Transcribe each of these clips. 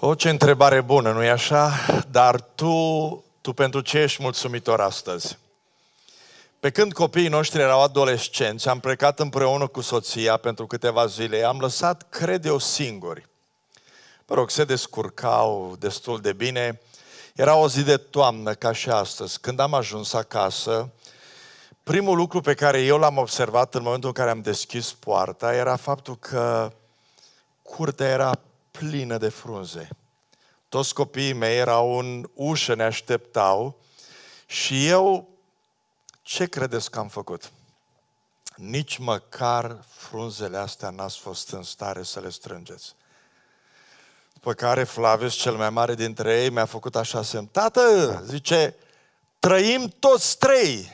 O, ce întrebare bună, nu-i așa? Dar tu, tu pentru ce ești mulțumitor astăzi? Pe când copiii noștri erau adolescenți, am plecat împreună cu soția pentru câteva zile, am lăsat, cred eu, singuri. Mă rog, se descurcau destul de bine. Era o zi de toamnă, ca și astăzi. Când am ajuns acasă, primul lucru pe care eu l-am observat în momentul în care am deschis poarta era faptul că curtea era plină de frunze. Toți copiii mei erau în ușă, ne așteptau și eu, ce credeți că am făcut? Nici măcar frunzele astea n-ați fost în stare să le strângeți. După care Flavius, cel mai mare dintre ei, mi-a făcut așa semn. Tată, zice, trăim toți trei.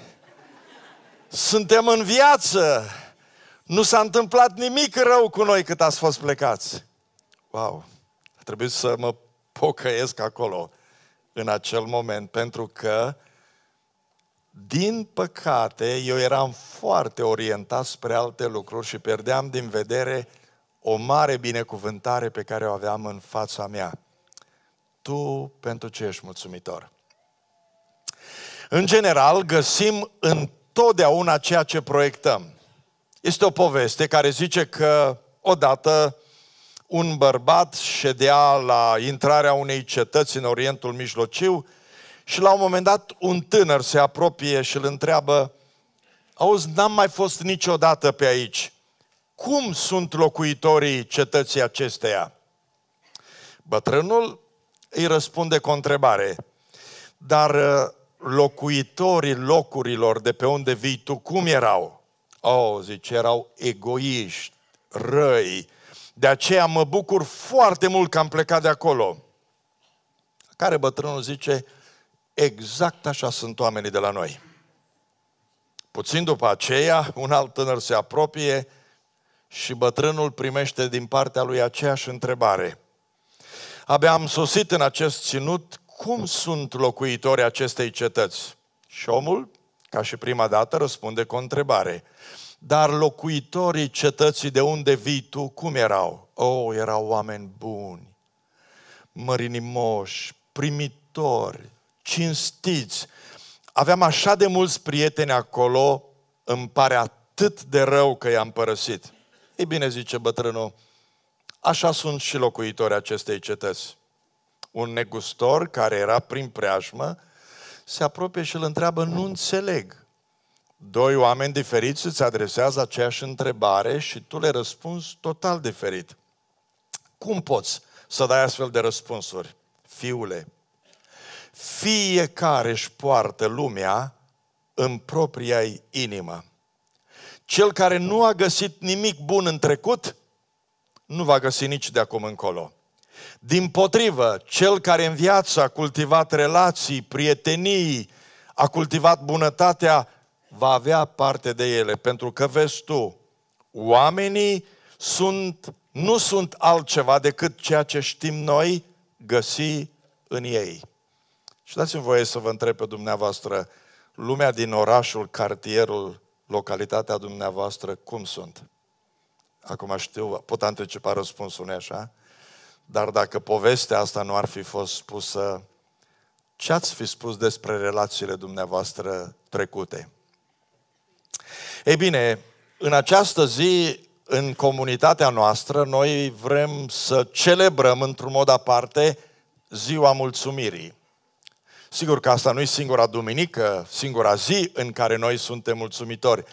Suntem în viață. Nu s-a întâmplat nimic rău cu noi cât ați fost plecați wow, a trebuit să mă pocăiesc acolo în acel moment, pentru că, din păcate, eu eram foarte orientat spre alte lucruri și pierdeam din vedere o mare binecuvântare pe care o aveam în fața mea. Tu pentru ce ești mulțumitor? În general, găsim întotdeauna ceea ce proiectăm. Este o poveste care zice că odată un bărbat ședea la intrarea unei cetăți în Orientul Mijlociu și la un moment dat un tânăr se apropie și îl întreabă Auzi, n-am mai fost niciodată pe aici. Cum sunt locuitorii cetății acesteia? Bătrânul îi răspunde cu o întrebare. Dar uh, locuitorii locurilor de pe unde vii tu, cum erau? Oh, zice, erau egoiști, răi, de aceea mă bucur foarte mult că am plecat de acolo. Care bătrânul zice, exact așa sunt oamenii de la noi. Puțin după aceea, un alt tânăr se apropie și bătrânul primește din partea lui aceeași întrebare. Abia am sosit în acest ținut, cum sunt locuitorii acestei cetăți? Și omul, ca și prima dată, răspunde cu o întrebare. Dar locuitorii cetății de unde vii tu, cum erau? Oh, erau oameni buni, mărinimoși, primitori, cinstiți. Aveam așa de mulți prieteni acolo, îmi pare atât de rău că i-am părăsit. Ei bine, zice bătrânul, așa sunt și locuitorii acestei cetăți. Un negustor care era prin preajmă se apropie și îl întreabă, nu înțeleg, Doi oameni diferiți îți adresează aceeași întrebare și tu le răspunzi total diferit. Cum poți să dai astfel de răspunsuri? Fiule, fiecare își poartă lumea în propria inimă. Cel care nu a găsit nimic bun în trecut, nu va găsi nici de acum încolo. Din potrivă, cel care în viață a cultivat relații, prietenii, a cultivat bunătatea, va avea parte de ele, pentru că vezi tu, oamenii sunt, nu sunt altceva decât ceea ce știm noi găsi în ei. Și dați-mi voie să vă întreb pe dumneavoastră, lumea din orașul, cartierul, localitatea dumneavoastră, cum sunt? Acum știu, pot anticipa răspunsul, nu așa? Dar dacă povestea asta nu ar fi fost spusă, ce ați fi spus despre relațiile dumneavoastră trecute? Ei bine, în această zi, în comunitatea noastră, noi vrem să celebrăm într-un mod aparte ziua mulțumirii. Sigur că asta nu e singura duminică, singura zi în care noi suntem mulțumitori,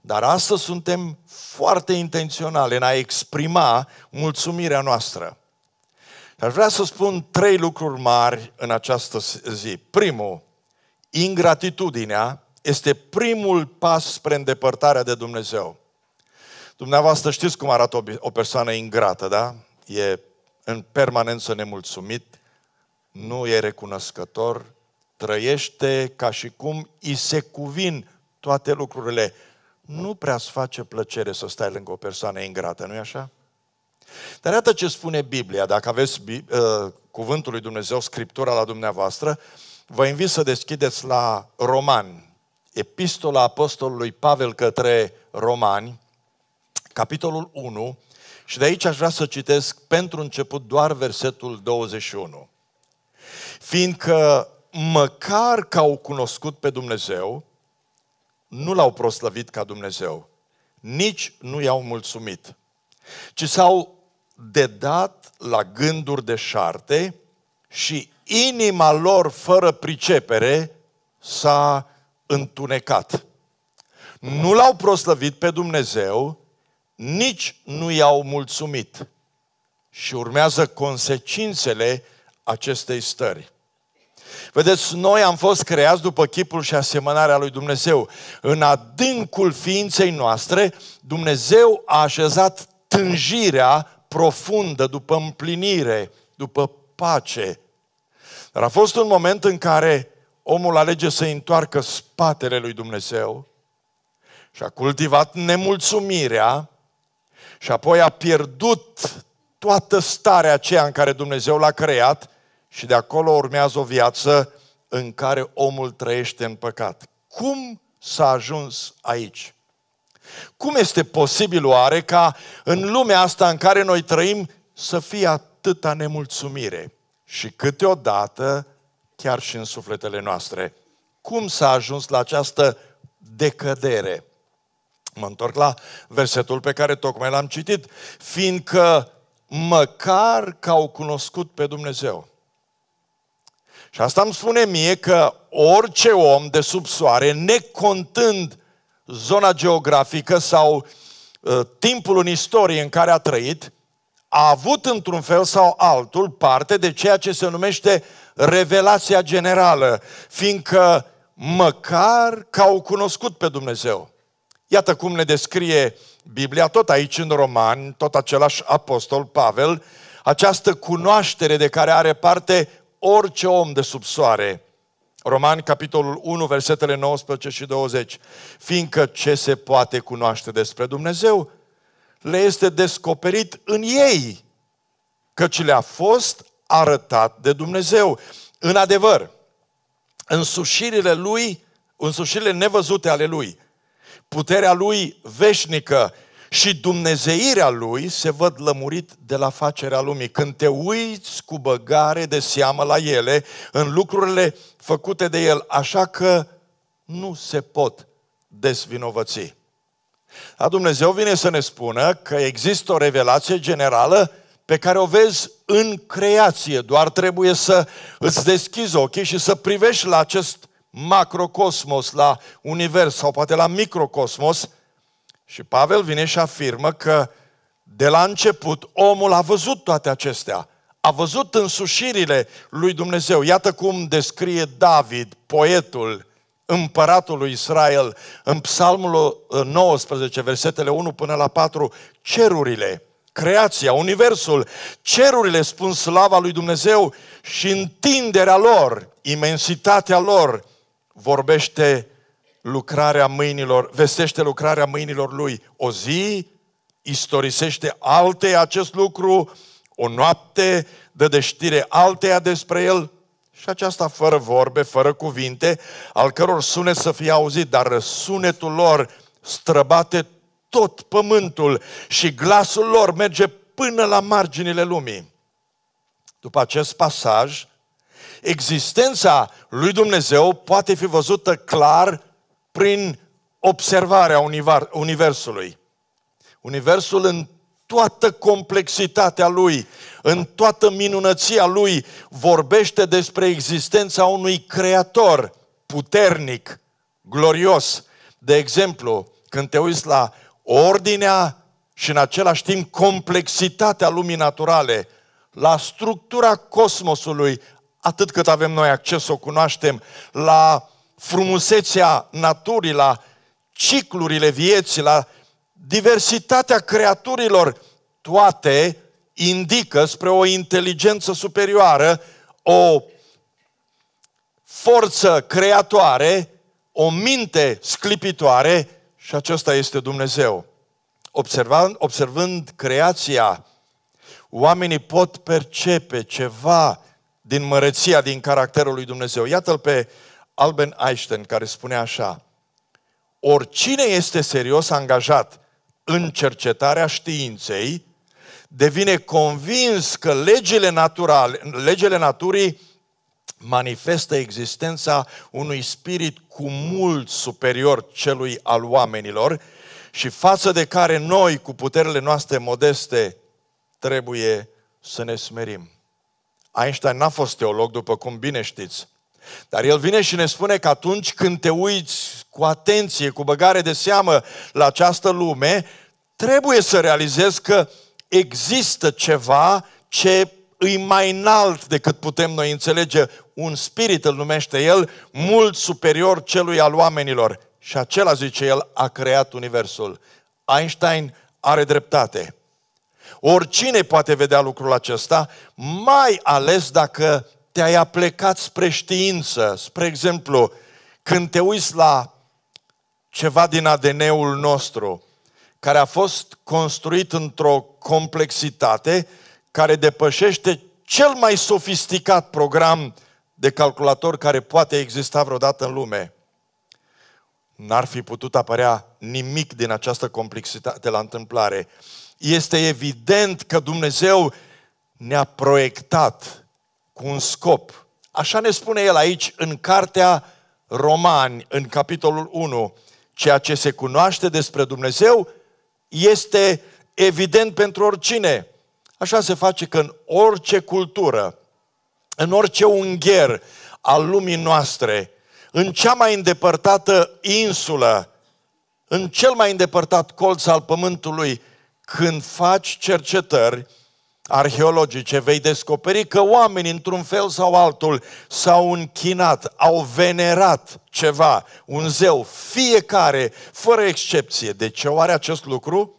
dar astăzi suntem foarte intenționali în a exprima mulțumirea noastră. Aș vrea să spun trei lucruri mari în această zi. Primul, ingratitudinea este primul pas spre îndepărtarea de Dumnezeu. Dumneavoastră știți cum arată o persoană ingrată, da? E în permanență nemulțumit, nu e recunoscător, trăiește ca și cum îi se cuvin toate lucrurile. Nu prea îți face plăcere să stai lângă o persoană ingrată, nu-i așa? Dar iată ce spune Biblia, dacă aveți uh, cuvântul lui Dumnezeu, Scriptura la dumneavoastră, vă invit să deschideți la Romani, Epistola Apostolului Pavel către Romani, capitolul 1, și de aici aș vrea să citesc pentru început doar versetul 21. Fiindcă măcar că au cunoscut pe Dumnezeu, nu l-au proslăvit ca Dumnezeu, nici nu i-au mulțumit, ci s-au dedat la gânduri de șarte și inima lor fără pricepere s-a întunecat. Nu l-au proslăvit pe Dumnezeu, nici nu i-au mulțumit. Și urmează consecințele acestei stări. Vedeți, noi am fost creați după chipul și asemănarea lui Dumnezeu. În adâncul ființei noastre, Dumnezeu a așezat tânjirea profundă după împlinire, după pace. Dar a fost un moment în care omul alege să întoarcă spatele lui Dumnezeu și a cultivat nemulțumirea și apoi a pierdut toată starea aceea în care Dumnezeu l-a creat și de acolo urmează o viață în care omul trăiește în păcat. Cum s-a ajuns aici? Cum este posibil oare ca în lumea asta în care noi trăim să fie atâta nemulțumire? Și câteodată chiar și în sufletele noastre. Cum s-a ajuns la această decădere? Mă întorc la versetul pe care tocmai l-am citit. Fiindcă măcar că au cunoscut pe Dumnezeu. Și asta îmi spune mie că orice om de sub soare, necontând zona geografică sau ă, timpul în istorie în care a trăit, a avut într-un fel sau altul parte de ceea ce se numește revelația generală, fiindcă măcar că au cunoscut pe Dumnezeu. Iată cum ne descrie Biblia, tot aici în Romani, tot același apostol Pavel, această cunoaștere de care are parte orice om de sub soare. Romani, capitolul 1, versetele 19 și 20. Fiindcă ce se poate cunoaște despre Dumnezeu, le este descoperit în ei, căci le-a fost arătat de Dumnezeu. În adevăr, însușirile lui, însușirile nevăzute ale lui, puterea lui veșnică și dumnezeirea lui se văd lămurit de la facerea lumii. Când te uiți cu băgare de seamă la ele, în lucrurile făcute de el, așa că nu se pot desvinovăți. A Dumnezeu vine să ne spună că există o revelație generală pe care o vezi în creație. Doar trebuie să îți deschizi ochii și să privești la acest macrocosmos, la univers sau poate la microcosmos. Și Pavel vine și afirmă că de la început omul a văzut toate acestea. A văzut însușirile lui Dumnezeu. Iată cum descrie David, poetul, împăratul lui Israel, în psalmul 19, versetele 1 până la 4, cerurile, creația, universul, cerurile spun slava lui Dumnezeu și întinderea lor, imensitatea lor, vorbește lucrarea mâinilor, vestește lucrarea mâinilor lui. O zi istorisește alte acest lucru, o noapte dă de știre alteia despre el și aceasta fără vorbe, fără cuvinte, al căror sunet să fie auzit, dar sunetul lor străbate tot pământul și glasul lor merge până la marginile lumii. După acest pasaj, existența lui Dumnezeu poate fi văzută clar prin observarea Universului. Universul în toată complexitatea lui, în toată minunăția lui, vorbește despre existența unui creator puternic, glorios. De exemplu, când te uiți la ordinea și în același timp complexitatea lumii naturale, la structura cosmosului, atât cât avem noi acces să o cunoaștem, la frumusețea naturii, la ciclurile vieții, la diversitatea creaturilor, toate indică spre o inteligență superioară, o forță creatoare, o minte sclipitoare și acesta este Dumnezeu. Observând, observând creația, oamenii pot percepe ceva din măreția, din caracterul lui Dumnezeu. Iată-l pe Alben Einstein care spune așa, oricine este serios angajat în cercetarea științei, devine convins că legile, naturale, legile naturii manifestă existența unui spirit cu mult superior celui al oamenilor și față de care noi, cu puterile noastre modeste, trebuie să ne smerim. Einstein n-a fost teolog, după cum bine știți, dar el vine și ne spune că atunci când te uiți cu atenție, cu băgare de seamă la această lume, trebuie să realizezi că există ceva ce îi mai înalt decât putem noi înțelege. Un spirit îl numește el, mult superior celui al oamenilor. Și acela, zice el, a creat Universul. Einstein are dreptate. Oricine poate vedea lucrul acesta, mai ales dacă te-ai aplecat spre știință. Spre exemplu, când te uiți la ceva din ADN-ul nostru, care a fost construit într-o complexitate care depășește cel mai sofisticat program de calculator care poate exista vreodată în lume. N-ar fi putut apărea nimic din această complexitate la întâmplare. Este evident că Dumnezeu ne-a proiectat cu un scop. Așa ne spune el aici în cartea Romani, în capitolul 1. Ceea ce se cunoaște despre Dumnezeu este evident pentru oricine. Așa se face că în orice cultură, în orice ungher al lumii noastre, în cea mai îndepărtată insulă, în cel mai îndepărtat colț al pământului, când faci cercetări arheologice, vei descoperi că oamenii, într-un fel sau altul, s-au închinat, au venerat ceva, un zeu, fiecare, fără excepție. De ce oare acest lucru?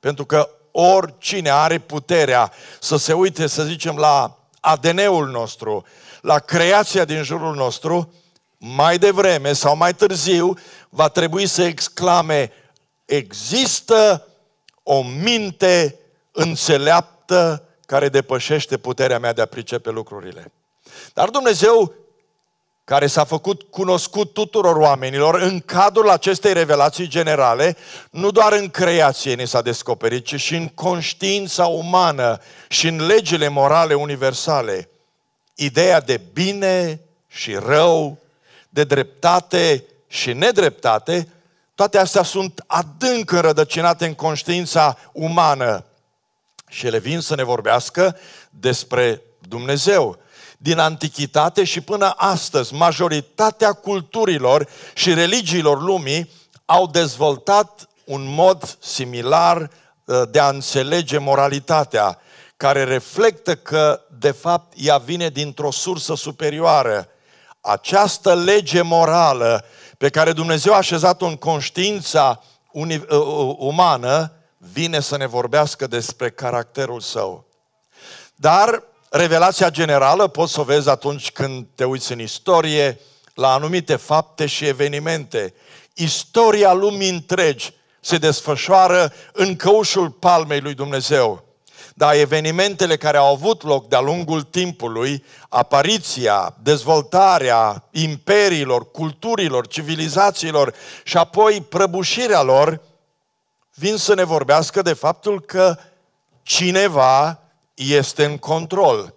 Pentru că oricine are puterea să se uite, să zicem, la ADN-ul nostru, la creația din jurul nostru, mai devreme sau mai târziu va trebui să exclame există o minte înțeleaptă care depășește puterea mea de a pricepe lucrurile. Dar Dumnezeu care s-a făcut cunoscut tuturor oamenilor, în cadrul acestei revelații generale, nu doar în creație ne s-a descoperit, ci și în conștiința umană și în legile morale universale. Ideea de bine și rău, de dreptate și nedreptate, toate astea sunt adânc înrădăcinate în conștiința umană și ele vin să ne vorbească despre Dumnezeu, din antichitate și până astăzi, majoritatea culturilor și religiilor lumii au dezvoltat un mod similar uh, de a înțelege moralitatea, care reflectă că, de fapt, ea vine dintr-o sursă superioară. Această lege morală pe care Dumnezeu a așezat-o în conștiința uh, uh, umană, vine să ne vorbească despre caracterul său. Dar Revelația generală poți să o vezi atunci când te uiți în istorie, la anumite fapte și evenimente. Istoria lumii întregi se desfășoară în căușul palmei lui Dumnezeu. Dar evenimentele care au avut loc de-a lungul timpului, apariția, dezvoltarea imperiilor, culturilor, civilizațiilor și apoi prăbușirea lor, vin să ne vorbească de faptul că cineva este în control.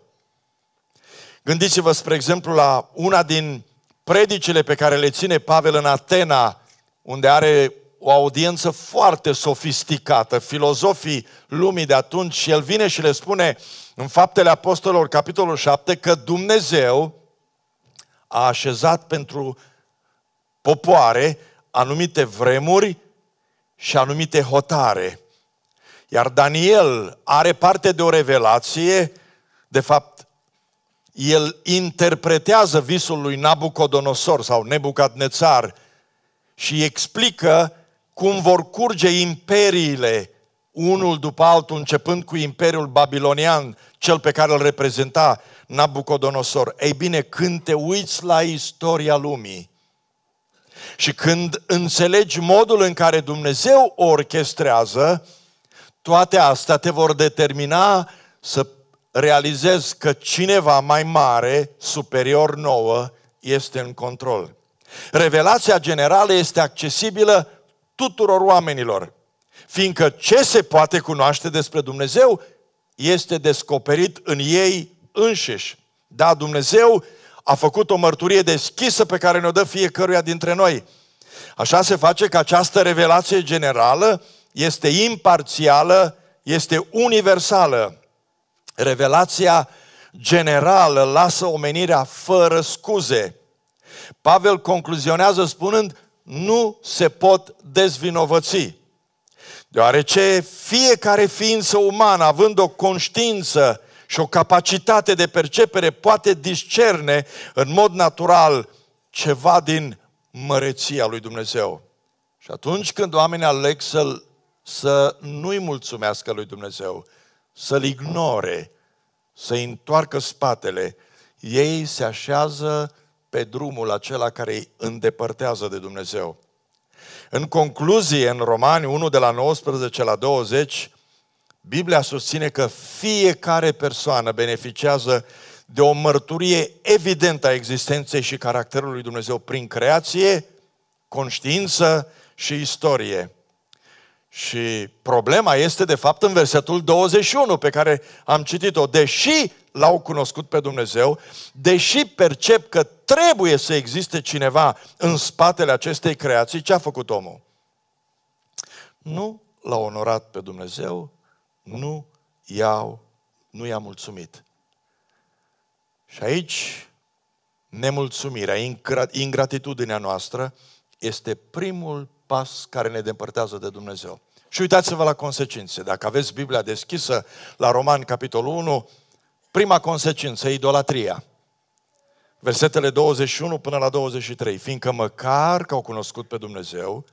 Gândiți-vă, spre exemplu, la una din predicile pe care le ține Pavel în Atena, unde are o audiență foarte sofisticată, filozofii lumii de atunci și el vine și le spune în Faptele Apostolilor, capitolul 7, că Dumnezeu a așezat pentru popoare anumite vremuri și anumite hotare. Iar Daniel are parte de o revelație, de fapt, el interpretează visul lui Nabucodonosor sau Nebucadnețar și explică cum vor curge imperiile unul după altul, începând cu Imperiul Babilonian, cel pe care îl reprezenta Nabucodonosor. Ei bine, când te uiți la istoria lumii și când înțelegi modul în care Dumnezeu o orchestrează, toate astea te vor determina să realizezi că cineva mai mare, superior nouă, este în control. Revelația generală este accesibilă tuturor oamenilor, fiindcă ce se poate cunoaște despre Dumnezeu este descoperit în ei înșiși. Da, Dumnezeu a făcut o mărturie deschisă pe care ne-o dă fiecăruia dintre noi. Așa se face că această revelație generală este imparțială, este universală. Revelația generală lasă omenirea fără scuze. Pavel concluzionează spunând, nu se pot dezvinovăți. Deoarece fiecare ființă umană, având o conștiință și o capacitate de percepere, poate discerne în mod natural ceva din măreția lui Dumnezeu. Și atunci când oamenii aleg să-L să nu-i mulțumească lui Dumnezeu, să-l ignore, să-i întoarcă spatele. Ei se așează pe drumul acela care îi îndepărtează de Dumnezeu. În concluzie, în Romani 1 de la 19 la 20, Biblia susține că fiecare persoană beneficiază de o mărturie evidentă a existenței și caracterului Dumnezeu prin creație, conștiință și istorie. Și problema este, de fapt, în versetul 21 pe care am citit-o. Deși l-au cunoscut pe Dumnezeu, deși percep că trebuie să existe cineva în spatele acestei creații, ce a făcut omul? Nu l-a onorat pe Dumnezeu, nu i-au, nu i-a mulțumit. Și aici nemulțumirea, ingratitudinea noastră este primul pas care ne depărtează de Dumnezeu. Și uitați-vă la consecințe. Dacă aveți Biblia deschisă la Roman, capitolul 1, prima consecință, idolatria. Versetele 21 până la 23. Fiindcă măcar că au cunoscut pe Dumnezeu,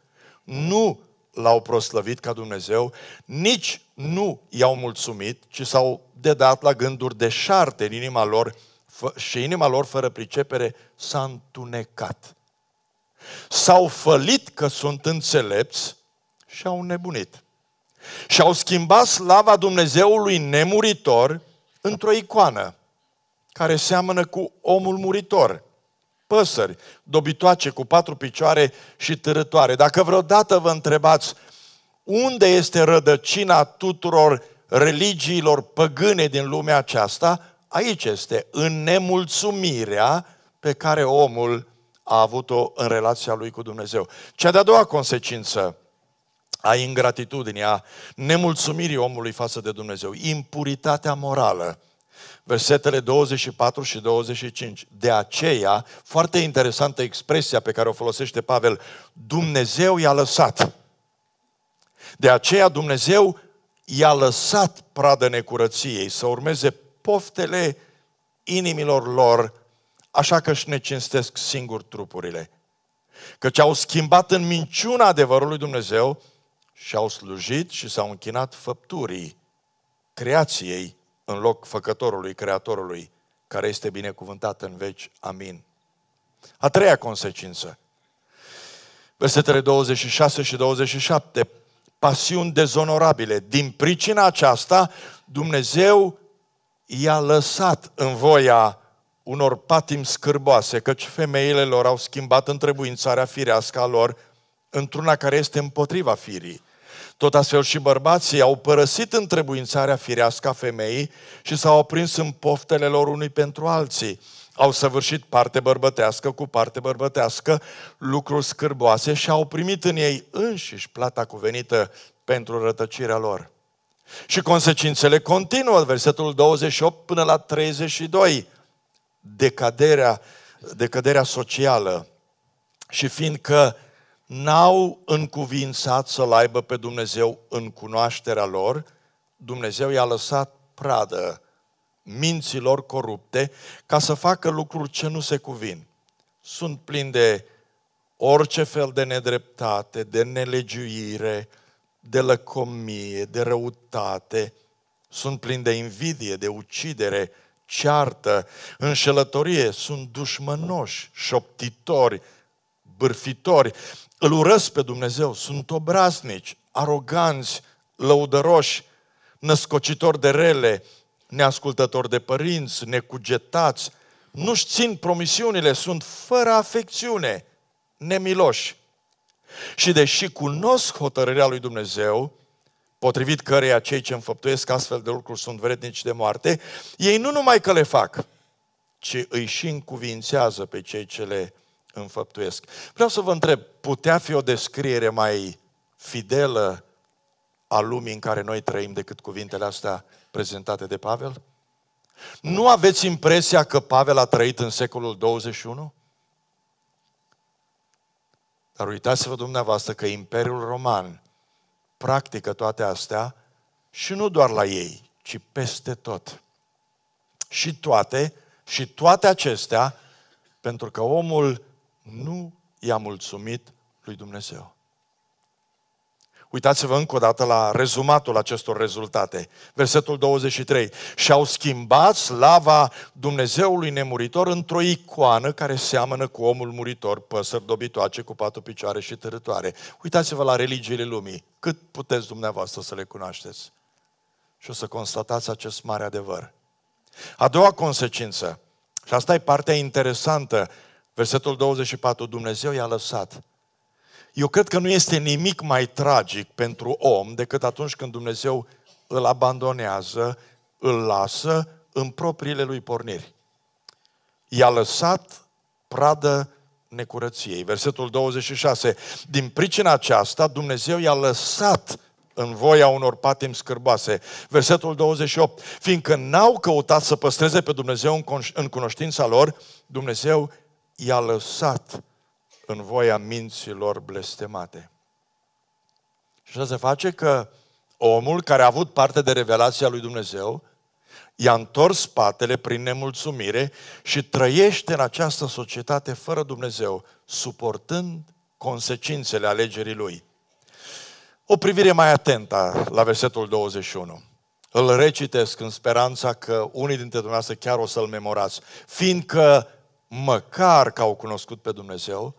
nu l-au proslăvit ca Dumnezeu, nici nu i-au mulțumit, ci s-au dedat la gânduri de șarte în inima lor și inima lor fără pricepere s-a întunecat. S-au fălit că sunt înțelepți și au nebunit. Și au schimbat slava Dumnezeului nemuritor într-o icoană care seamănă cu omul muritor, păsări, dobitoace cu patru picioare și târătoare. Dacă vreodată vă întrebați unde este rădăcina tuturor religiilor păgâne din lumea aceasta, aici este, în nemulțumirea pe care omul a avut-o în relația lui cu Dumnezeu. Cea de-a doua consecință a ingratitudinii, a nemulțumirii omului față de Dumnezeu, impuritatea morală. Versetele 24 și 25. De aceea, foarte interesantă expresia pe care o folosește Pavel, Dumnezeu i-a lăsat. De aceea Dumnezeu i-a lăsat pradă necurăției să urmeze poftele inimilor lor așa că își necinstesc singur trupurile, căci au schimbat în minciuna adevărului Dumnezeu și au slujit și s-au închinat făpturii, creației, în loc făcătorului, creatorului, care este binecuvântat în veci. Amin. A treia consecință. Versetele 26 și 27. Pasiuni dezonorabile. Din pricina aceasta, Dumnezeu i-a lăsat în voia unor patim scârboase, căci femeile lor au schimbat întrebuințarea firească a lor într-una care este împotriva firii. Tot astfel și bărbații au părăsit întrebuințarea firească a femeii și s-au aprins în poftele lor unui pentru alții. Au săvârșit parte bărbătească cu parte bărbătească lucruri scârboase și au primit în ei înșiși plata cuvenită pentru rătăcirea lor. Și consecințele continuă, versetul 28 până la 32 decaderea, decaderea socială și fiindcă n-au încuvințat să-L aibă pe Dumnezeu în cunoașterea lor, Dumnezeu i-a lăsat pradă minților corupte ca să facă lucruri ce nu se cuvin. Sunt plini de orice fel de nedreptate, de nelegiuire, de lăcomie, de răutate, sunt plini de invidie, de ucidere, ceartă, înșelătorie, sunt dușmănoși, șoptitori, bârfitori, îl urăsc pe Dumnezeu, sunt obraznici, aroganți, lăudăroși, născocitori de rele, neascultători de părinți, necugetați, nu-și țin promisiunile, sunt fără afecțiune, nemiloși. Și deși cunosc hotărârea lui Dumnezeu, potrivit căreia cei ce înfăptuiesc astfel de lucruri sunt vrednici de moarte, ei nu numai că le fac, ci îi și încuvințează pe cei ce le înfăptuiesc. Vreau să vă întreb, putea fi o descriere mai fidelă a lumii în care noi trăim decât cuvintele astea prezentate de Pavel? Nu aveți impresia că Pavel a trăit în secolul 21? Dar uitați-vă dumneavoastră că Imperiul Roman practică toate astea și nu doar la ei, ci peste tot. Și toate, și toate acestea, pentru că omul nu i-a mulțumit lui Dumnezeu. Uitați-vă încă o dată la rezumatul acestor rezultate. Versetul 23. Și-au schimbat slava Dumnezeului nemuritor într-o icoană care seamănă cu omul muritor, păsări dobitoace cu patru picioare și târătoare. Uitați-vă la religiile lumii. Cât puteți dumneavoastră să le cunoașteți? Și o să constatați acest mare adevăr. A doua consecință, și asta e partea interesantă, versetul 24, Dumnezeu i-a lăsat eu cred că nu este nimic mai tragic pentru om decât atunci când Dumnezeu îl abandonează, îl lasă în propriile lui porniri. I-a lăsat pradă necurăției. Versetul 26. Din pricina aceasta, Dumnezeu i-a lăsat în voia unor patim scârboase. Versetul 28. Fiindcă n-au căutat să păstreze pe Dumnezeu în cunoștința lor, Dumnezeu i-a lăsat în voia minților blestemate. Și asta se face că omul care a avut parte de revelația lui Dumnezeu, i-a întors spatele prin nemulțumire și trăiește în această societate fără Dumnezeu, suportând consecințele alegerii lui. O privire mai atentă la versetul 21. Îl recitesc în speranța că unii dintre dumneavoastră chiar o să-l memorați, fiindcă măcar că au cunoscut pe Dumnezeu,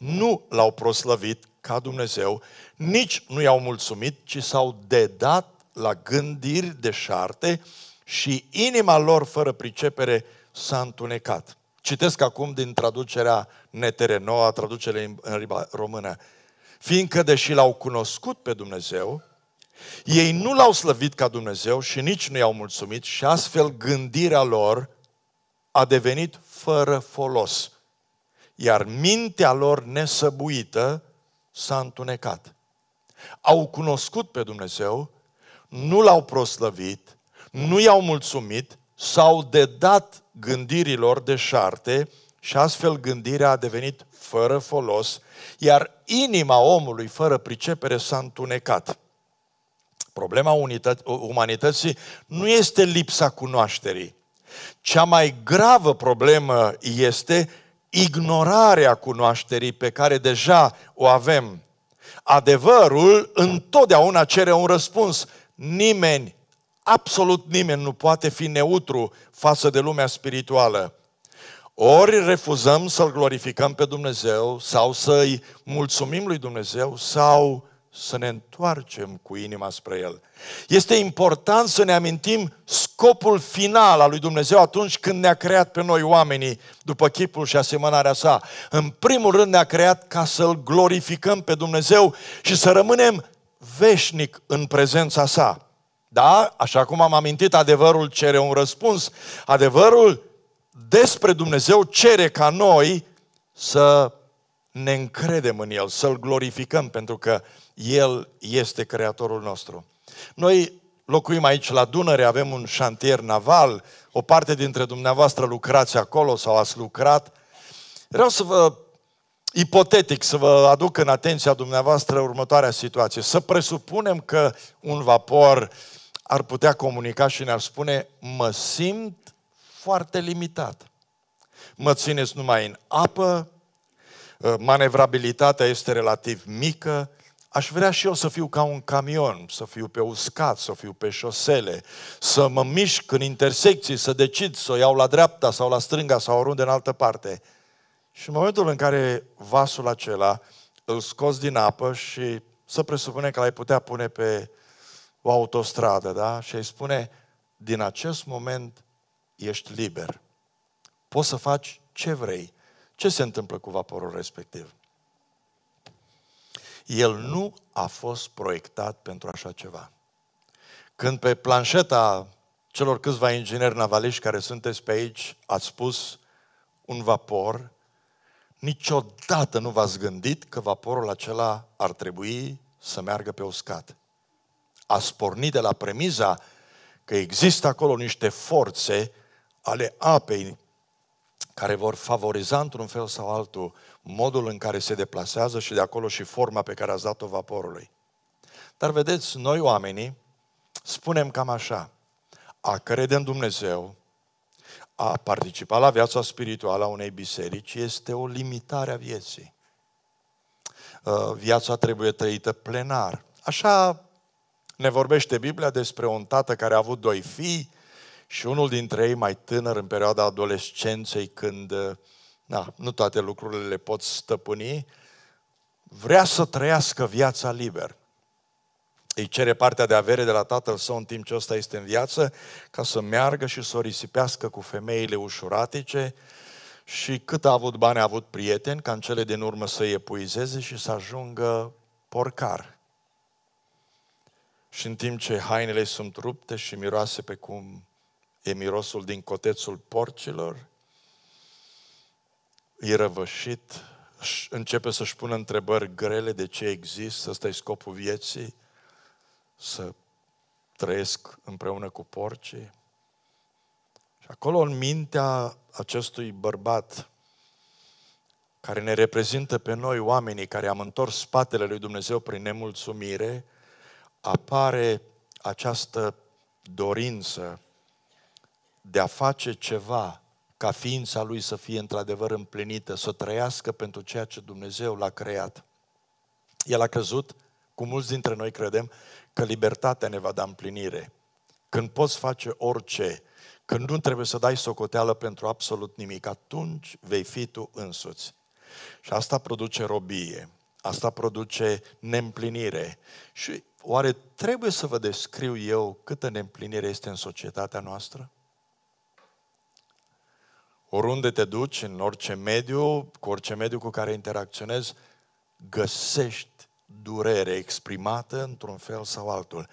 nu l-au proslăvit ca Dumnezeu, nici nu i-au mulțumit, ci s-au dedat la gândiri de șarte și inima lor fără pricepere s-a întunecat. Citesc acum din traducerea netere Neterenoa, traducere în limba română. Fiindcă deși l-au cunoscut pe Dumnezeu, ei nu l-au slăvit ca Dumnezeu și nici nu i-au mulțumit și astfel gândirea lor a devenit fără folos iar mintea lor nesăbuită s-a întunecat. Au cunoscut pe Dumnezeu, nu l-au proslăvit, nu i-au mulțumit, s-au dedat gândirilor de șarte și astfel gândirea a devenit fără folos, iar inima omului fără pricepere s-a întunecat. Problema umanității nu este lipsa cunoașterii. Cea mai gravă problemă este ignorarea cunoașterii pe care deja o avem. Adevărul întotdeauna cere un răspuns. Nimeni, absolut nimeni nu poate fi neutru față de lumea spirituală. Ori refuzăm să-L glorificăm pe Dumnezeu sau să-i mulțumim lui Dumnezeu sau să ne întoarcem cu inima spre El. Este important să ne amintim scopul final al lui Dumnezeu atunci când ne-a creat pe noi oamenii după chipul și asemănarea sa. În primul rând ne-a creat ca să-L glorificăm pe Dumnezeu și să rămânem veșnic în prezența sa. Da, așa cum am amintit, adevărul cere un răspuns. Adevărul despre Dumnezeu cere ca noi să ne încredem în El, să-L glorificăm, pentru că el este creatorul nostru. Noi locuim aici la Dunăre, avem un șantier naval, o parte dintre dumneavoastră lucrați acolo sau ați lucrat. Vreau să vă, ipotetic, să vă aduc în atenția dumneavoastră următoarea situație. Să presupunem că un vapor ar putea comunica și ne-ar spune mă simt foarte limitat. Mă țineți numai în apă, manevrabilitatea este relativ mică, Aș vrea și eu să fiu ca un camion, să fiu pe uscat, să fiu pe șosele, să mă mișc în intersecții, să decid să o iau la dreapta sau la stânga sau oriunde în altă parte. Și în momentul în care vasul acela îl scos din apă și să presupune că l-ai putea pune pe o autostradă, da? Și îi spune, din acest moment ești liber. Poți să faci ce vrei. Ce se întâmplă cu vaporul respectiv? El nu a fost proiectat pentru așa ceva. Când pe planșeta celor câțiva ingineri navaliști care sunteți pe aici ați spus un vapor, niciodată nu v-ați gândit că vaporul acela ar trebui să meargă pe uscat. Ați pornit de la premiza că există acolo niște forțe ale apei care vor favoriza într-un fel sau altul modul în care se deplasează și de acolo și forma pe care ați dat-o vaporului. Dar vedeți, noi oamenii spunem cam așa, a crede în Dumnezeu, a participa la viața spirituală a unei biserici este o limitare a vieții. Uh, viața trebuie trăită plenar. Așa ne vorbește Biblia despre un tată care a avut doi fii și unul dintre ei mai tânăr în perioada adolescenței, când uh, na, nu toate lucrurile le pot stăpâni, vrea să trăiască viața liber. Îi cere partea de avere de la tatăl său în timp ce ăsta este în viață, ca să meargă și să o risipească cu femeile ușuratice și cât a avut bani, a avut prieteni, ca în cele din urmă să-i epuizeze și să ajungă porcar. Și în timp ce hainele sunt rupte și miroase pe cum E mirosul din cotețul porcilor? E răvășit? Începe să-și pună întrebări grele de ce există, ăsta e scopul vieții? Să trăiesc împreună cu porcii? Și acolo în mintea acestui bărbat, care ne reprezintă pe noi oamenii care am întors spatele lui Dumnezeu prin nemulțumire, apare această dorință de a face ceva ca ființa lui să fie într-adevăr împlinită, să trăiască pentru ceea ce Dumnezeu l-a creat. El a crezut, cum mulți dintre noi credem, că libertatea ne va da împlinire. Când poți face orice, când nu trebuie să dai socoteală pentru absolut nimic, atunci vei fi tu însuți. Și asta produce robie, asta produce neîmplinire. Și oare trebuie să vă descriu eu câtă neîmplinire este în societatea noastră? Oriunde te duci, în orice mediu, cu orice mediu cu care interacționezi, găsești durere exprimată într-un fel sau altul.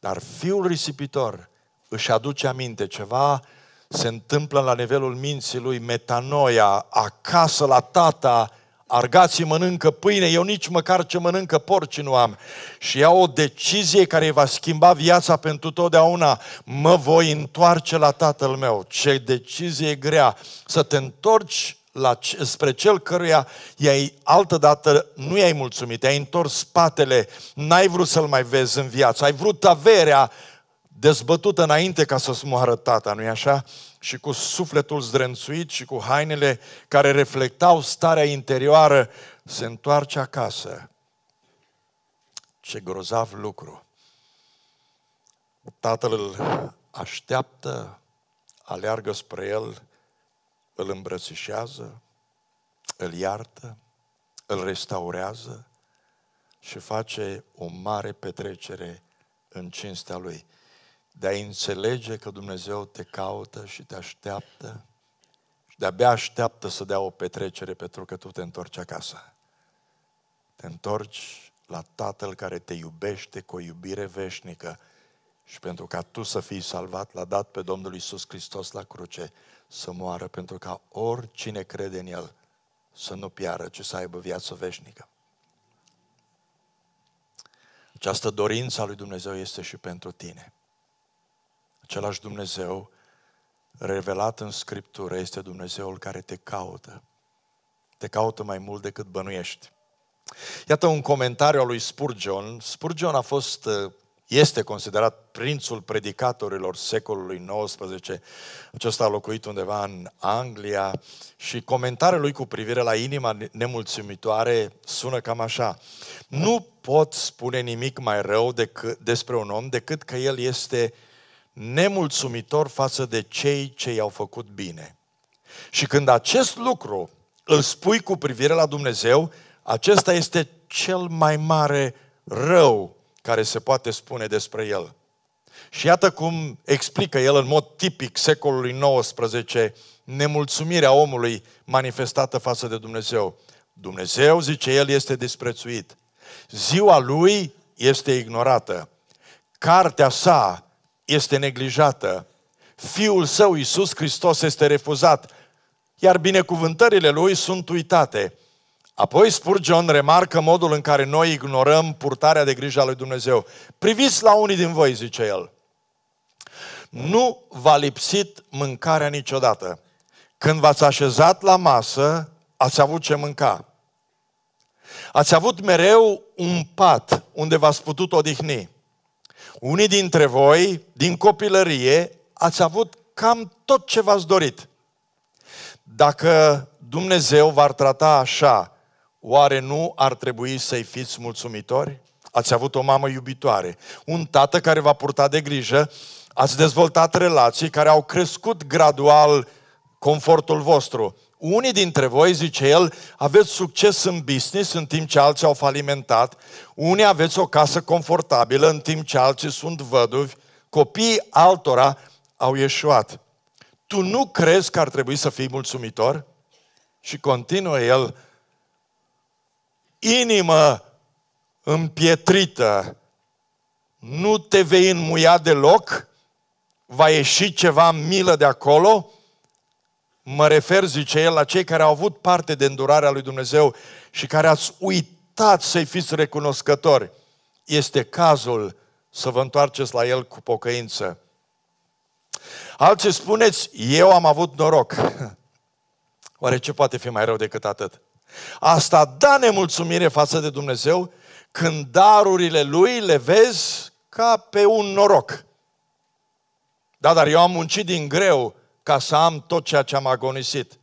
Dar fiul risipitor își aduce aminte ceva, se întâmplă la nivelul minții lui metanoia, acasă la tata, Argații mănâncă pâine, eu nici măcar ce mănâncă porci nu am. Și iau o decizie care va schimba viața pentru totdeauna. Mă voi întoarce la tatăl meu. Ce decizie grea să te întorci la, spre cel căruia i-ai altădată nu i-ai mulțumit, ai întors spatele, n-ai vrut să-l mai vezi în viață, ai vrut averea dezbătută înainte ca să-ți moară tata, nu-i așa? și cu sufletul zdrențuit și cu hainele care reflectau starea interioară, se întoarce acasă. Ce grozav lucru! Tatăl îl așteaptă, aleargă spre el, îl îmbrățișează, îl iartă, îl restaurează și face o mare petrecere în cinstea lui de a înțelege că Dumnezeu te caută și te așteaptă și de-abia așteaptă să dea o petrecere pentru că tu te întorci acasă. Te întorci la Tatăl care te iubește cu o iubire veșnică și pentru ca tu să fii salvat, l-a dat pe Domnul Isus Hristos la cruce să moară, pentru ca oricine crede în El să nu piară, ci să aibă viață veșnică. Această dorință a lui Dumnezeu este și pentru tine. Același Dumnezeu revelat în Scriptură este Dumnezeul care te caută. Te caută mai mult decât bănuiești. Iată un comentariu al lui Spurgeon. Spurgeon a fost, este considerat prințul predicatorilor secolului XIX. Acesta a locuit undeva în Anglia și comentariul lui cu privire la inima nemulțumitoare sună cam așa. Nu pot spune nimic mai rău decât, despre un om decât că el este uh, nemulțumitor față de cei ce i-au făcut bine. Și când acest lucru îl spui cu privire la Dumnezeu, acesta este cel mai mare rău care se poate spune despre el. Și iată cum explică el în mod tipic secolului XIX nemulțumirea omului manifestată față de Dumnezeu. Dumnezeu, zice el, este disprețuit. Ziua lui este ignorată. Cartea sa este neglijată. Fiul său, Iisus Hristos, este refuzat, iar binecuvântările lui sunt uitate. Apoi Spurgeon remarcă modul în care noi ignorăm purtarea de grijă a lui Dumnezeu. Priviți la unii din voi, zice el. Nu v-a lipsit mâncarea niciodată. Când v-ați așezat la masă, ați avut ce mânca. Ați avut mereu un pat unde v-ați putut odihni. Unii dintre voi, din copilărie, ați avut cam tot ce v-ați dorit. Dacă Dumnezeu v-ar trata așa, oare nu ar trebui să-i fiți mulțumitori? Ați avut o mamă iubitoare, un tată care v-a purtat de grijă, ați dezvoltat relații care au crescut gradual confortul vostru. Unii dintre voi, zice el, aveți succes în business în timp ce alții au falimentat, unii aveți o casă confortabilă în timp ce alții sunt văduvi, copiii altora au ieșuat. Tu nu crezi că ar trebui să fii mulțumitor? Și continuă el, inimă împietrită, nu te vei înmuia deloc? Va ieși ceva milă de acolo? Mă refer, zice el, la cei care au avut parte de îndurarea lui Dumnezeu și care ați uitat să-i fiți recunoscători. Este cazul să vă întoarceți la el cu pocăință. Alții spuneți, eu am avut noroc. Oare ce poate fi mai rău decât atât? Asta da nemulțumire față de Dumnezeu când darurile Lui le vezi ca pe un noroc. Da, dar eu am muncit din greu ca să am tot ceea ce am agonisit.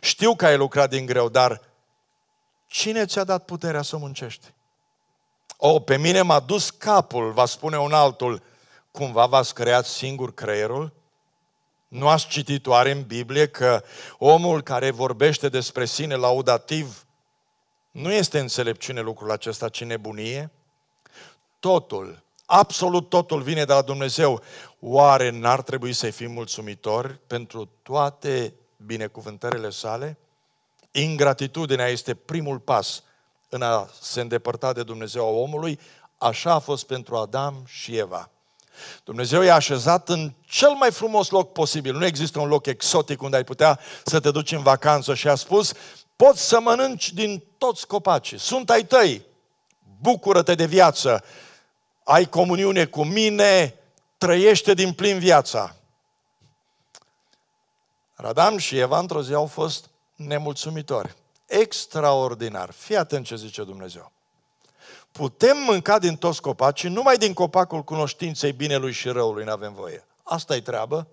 Știu că ai lucrat din greu, dar cine ți-a dat puterea să muncești? O, oh, pe mine m-a dus capul, va spune un altul. Cumva v-ați creat singur creierul? Nu ați citit oare în Biblie că omul care vorbește despre sine laudativ nu este înțelepciune lucrul acesta, ci nebunie? Totul absolut totul vine de la Dumnezeu, oare n-ar trebui să fim mulțumitori pentru toate binecuvântările sale? Ingratitudinea este primul pas în a se îndepărta de Dumnezeu a omului, așa a fost pentru Adam și Eva. Dumnezeu i-a așezat în cel mai frumos loc posibil. Nu există un loc exotic unde ai putea să te duci în vacanță și a spus, poți să mănânci din toți copacii, sunt ai tăi, bucură-te de viață, ai comuniune cu mine, trăiește din plin viața. Radam și Eva într-o zi au fost nemulțumitori. Extraordinar. Fii atent ce zice Dumnezeu. Putem mânca din toți copacii, numai din copacul cunoștinței binelui și răului nu avem voie. asta e treabă.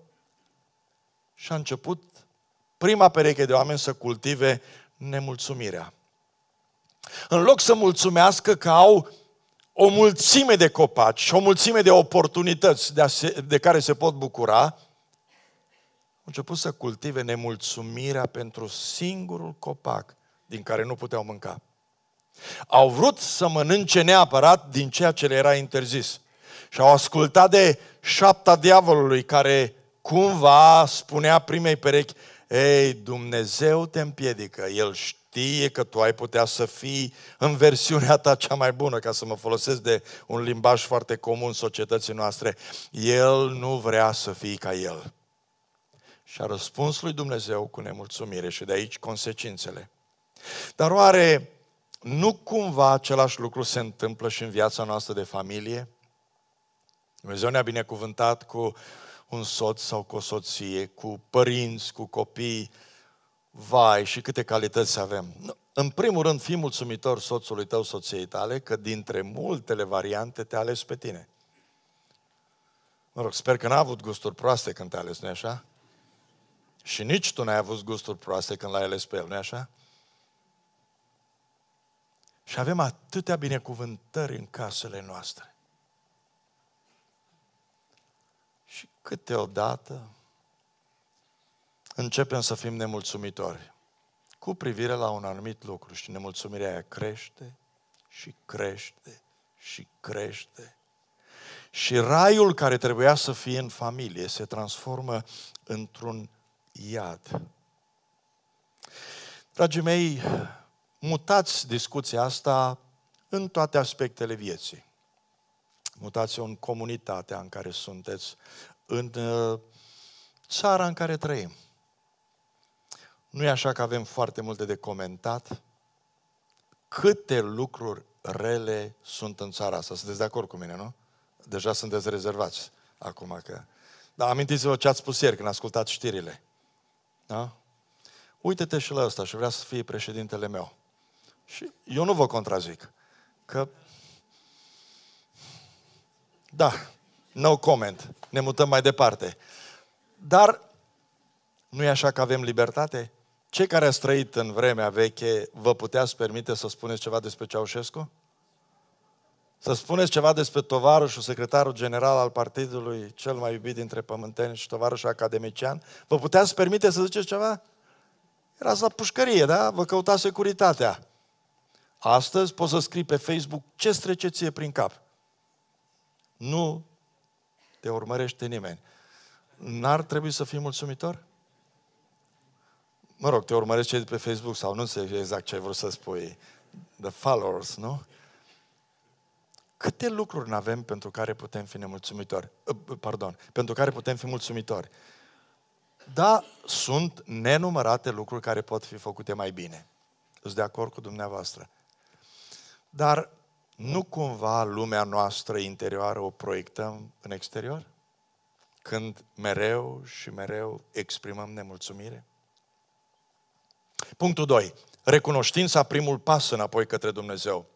Și a început prima pereche de oameni să cultive nemulțumirea. În loc să mulțumească că au o mulțime de copaci, o mulțime de oportunități de, se, de care se pot bucura, au început să cultive nemulțumirea pentru singurul copac din care nu puteau mânca. Au vrut să mănânce neapărat din ceea ce le era interzis. Și au ascultat de șapta diavolului care cumva spunea primei perechi, ei, Dumnezeu te împiedică, El știe știe că tu ai putea să fii în versiunea ta cea mai bună, ca să mă folosesc de un limbaj foarte comun societății noastre. El nu vrea să fii ca el. Și a răspuns lui Dumnezeu cu nemulțumire și de aici consecințele. Dar oare nu cumva același lucru se întâmplă și în viața noastră de familie? Dumnezeu ne-a binecuvântat cu un soț sau cu o soție, cu părinți, cu copii, Vai, și câte calități avem. În primul rând, fii mulțumitor soțului tău, soției tale, că dintre multele variante te-a ales pe tine. Mă rog, sper că n-a avut gusturi proaste când te-a ales, nu așa? Și nici tu n-ai avut gusturi proaste când l-ai ales pe el, nu așa? Și avem atâtea binecuvântări în casele noastre. Și câteodată începem să fim nemulțumitori cu privire la un anumit lucru și nemulțumirea aia crește și crește și crește. Și raiul care trebuia să fie în familie se transformă într-un iad. Dragii mei, mutați discuția asta în toate aspectele vieții. Mutați-o în comunitatea în care sunteți, în uh, țara în care trăim. Nu e așa că avem foarte multe de comentat? Câte lucruri rele sunt în țara asta? Sunteți de acord cu mine, nu? Deja sunteți rezervați acum că... Dar amintiți-vă ce ați spus ieri când ascultați știrile. Da? Uite-te și la ăsta și vrea să fie președintele meu. Și eu nu vă contrazic. Că... Da, no comment. Ne mutăm mai departe. Dar nu e așa că avem libertate? Cei care ați trăit în vremea veche, vă puteați permite să spuneți ceva despre Ceaușescu? Să spuneți ceva despre tovarășul secretarul general al partidului cel mai iubit dintre pământeni și tovarășul academician? Vă puteați permite să ziceți ceva? Erați la pușcărie, da? Vă căuta securitatea. Astăzi poți să scrii pe Facebook ce trece ție prin cap. Nu te urmărește nimeni. N-ar trebui să fii mulțumitor? mă rog, te urmăresc cei de pe Facebook sau nu știu exact ce ai vrut să spui, the followers, nu? Câte lucruri nu avem pentru care putem fi nemulțumitori? Ă, ă, pardon, pentru care putem fi mulțumitori. Da, sunt nenumărate lucruri care pot fi făcute mai bine. Sunt de acord cu dumneavoastră. Dar nu cumva lumea noastră interioară o proiectăm în exterior? Când mereu și mereu exprimăm nemulțumire? Punctul 2. Recunoștința primul pas înapoi către Dumnezeu.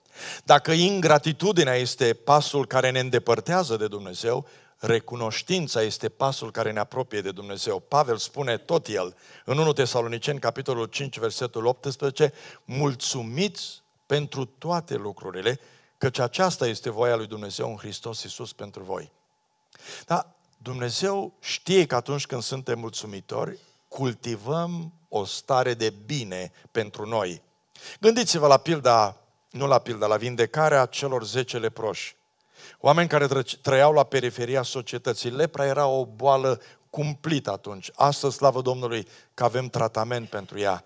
Dacă ingratitudinea este pasul care ne îndepărtează de Dumnezeu, recunoștința este pasul care ne apropie de Dumnezeu. Pavel spune tot el în 1 Tesaloniceni, capitolul 5, versetul 18, mulțumiți pentru toate lucrurile, căci aceasta este voia lui Dumnezeu în Hristos Iisus pentru voi. Dar Dumnezeu știe că atunci când suntem mulțumitori, cultivăm o stare de bine pentru noi. Gândiți-vă la pilda, nu la pilda, la vindecarea celor zece leproși. Oameni care trăiau la periferia societății. Lepra era o boală cumplită atunci. Astăzi, slavă Domnului, că avem tratament pentru ea.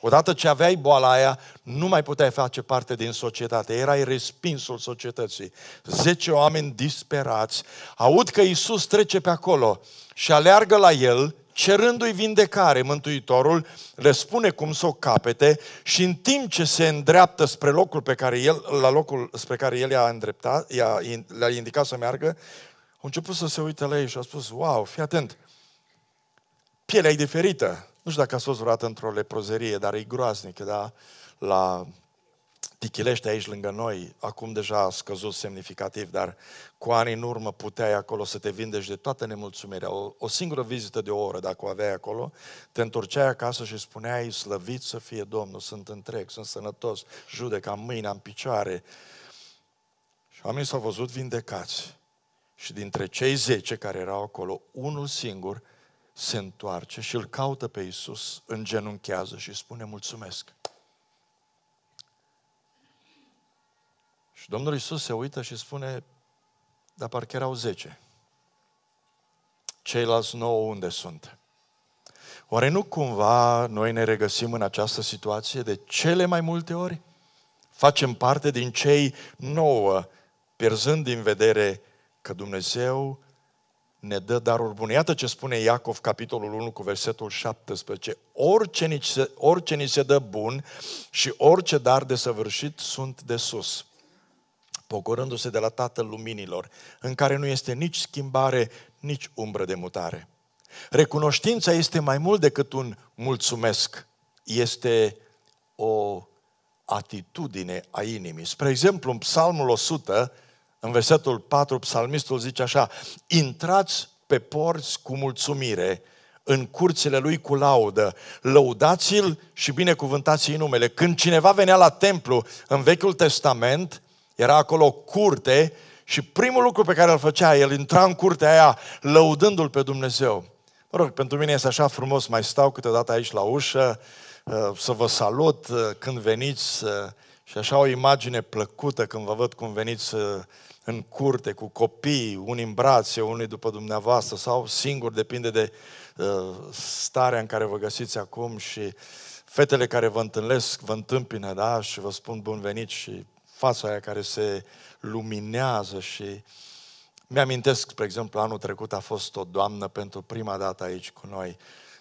Odată ce aveai boala aia, nu mai puteai face parte din societate. Erai respinsul societății. Zece oameni disperați aud că Isus trece pe acolo și aleargă la el cerându-i vindecare, Mântuitorul le spune cum să o capete și în timp ce se îndreaptă spre locul pe care el, la locul spre care el i-a, îndreptat, i-a, le-a indicat să meargă, a început să se uite la ei și a spus, wow, fii atent, pielea e diferită. Nu știu dacă a fost vreodată într-o leprozerie, dar e groaznică, da? La Tichilește aici lângă noi, acum deja a scăzut semnificativ, dar cu ani în urmă puteai acolo să te vindești de toată nemulțumirea. O, o singură vizită de o oră, dacă o aveai acolo, te întorceai acasă și spuneai, slăvit să fie Domnul, sunt întreg, sunt sănătos, judec, am mâine, am picioare. Și oamenii s-au văzut vindecați. Și dintre cei zece care erau acolo, unul singur se întoarce și îl caută pe Iisus, îngenunchează și spune mulțumesc. Și Domnul Isus se uită și spune, dar parcă erau zece. Ceilalți nouă unde sunt? Oare nu cumva noi ne regăsim în această situație de cele mai multe ori? Facem parte din cei nouă, pierzând din vedere că Dumnezeu ne dă daruri bune. Iată ce spune Iacov, capitolul 1, cu versetul 17. Orice ni se, orice ni se dă bun și orice dar de săvârșit sunt de sus pogorându-se de la Tatăl Luminilor, în care nu este nici schimbare, nici umbră de mutare. Recunoștința este mai mult decât un mulțumesc, este o atitudine a inimii. Spre exemplu, în Psalmul 100, în versetul 4, psalmistul zice așa, intrați pe porți cu mulțumire, în curțile lui cu laudă, lăudați-l și binecuvântați-i numele. Când cineva venea la templu în Vechiul Testament, era acolo o curte și primul lucru pe care îl făcea, el intra în curtea aia lăudându-L pe Dumnezeu. Mă rog, pentru mine este așa frumos, mai stau câteodată aici la ușă, uh, să vă salut uh, când veniți uh, și așa o imagine plăcută când vă văd cum veniți în curte cu copii, unii în brațe, unii după dumneavoastră sau singur, depinde de starea în care vă găsiți acum și fetele care vă întâlnesc, vă întâmpină, da, și vă spun bun venit și fața aia care se luminează și mi-amintesc, spre exemplu, anul trecut a fost o doamnă pentru prima dată aici cu noi.